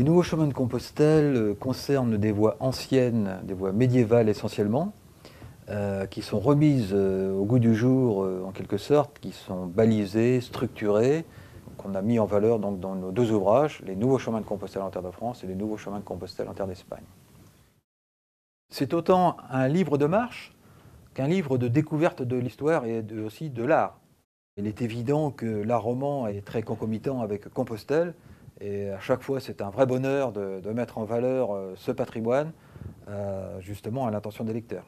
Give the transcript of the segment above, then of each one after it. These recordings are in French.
Les nouveaux chemins de Compostelle euh, concernent des voies anciennes, des voies médiévales essentiellement, euh, qui sont remises euh, au goût du jour en quelque sorte, qui sont balisées, structurées, qu'on a mis en valeur donc, dans nos deux ouvrages, les nouveaux chemins de Compostelle en terre de France et les nouveaux chemins de Compostelle en terre d'Espagne. C'est autant un livre de marche qu'un livre de découverte de l'histoire et aussi de l'art. Il est évident que l'art roman est très concomitant avec Compostelle, et à chaque fois, c'est un vrai bonheur de, mettre en valeur euh, ce patrimoine, euh, justement à l'intention des lecteurs.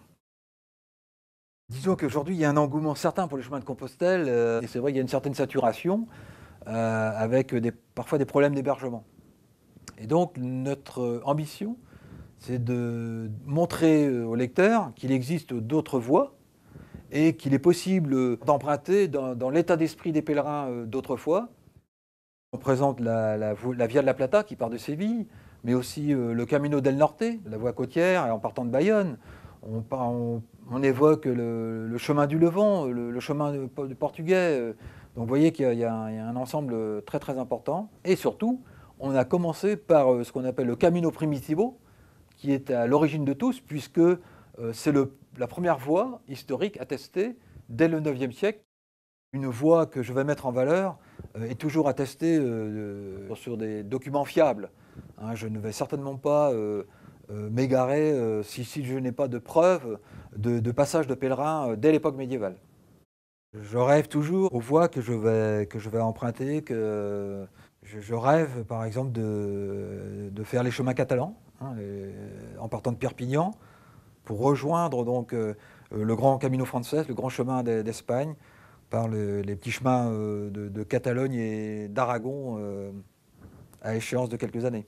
Disons qu'aujourd'hui, il y a un engouement certain pour les chemins de Compostelle, euh, et c'est vrai qu'il y a une certaine saturation, avec parfois des problèmes d'hébergement. Et donc, notre ambition, c'est de montrer aux lecteurs qu'il existe d'autres voies et qu'il est possible d'emprunter dans, dans l'état d'esprit des pèlerins d'autrefois on présente la, Via de la Plata qui part de Séville, mais aussi euh, le Camino del Norte, la voie côtière, en partant de Bayonne. On, évoque le, chemin du Levant, le, chemin du portugais. Euh, donc vous voyez qu'il y, a un ensemble très très important. Et surtout, on a commencé par euh, ce qu'on appelle le Camino Primitivo, qui est à l'origine de tous, puisque c'est la première voie historique attestée dès le IXe siècle. Une voie que je vais mettre en valeur, euh, est toujours attesté euh, sur des documents fiables. Hein, je ne vais certainement pas euh, m'égarer si, je n'ai pas de preuves de, passage de pèlerins dès l'époque médiévale. Je rêve toujours aux voies que je vais, emprunter, je, rêve par exemple de, faire les chemins catalans, hein, en partant de Perpignan, pour rejoindre donc le grand Camino français, le grand chemin d'Espagne, par les petits chemins euh, de, de Catalogne et d'Aragon euh, à échéance de quelques années.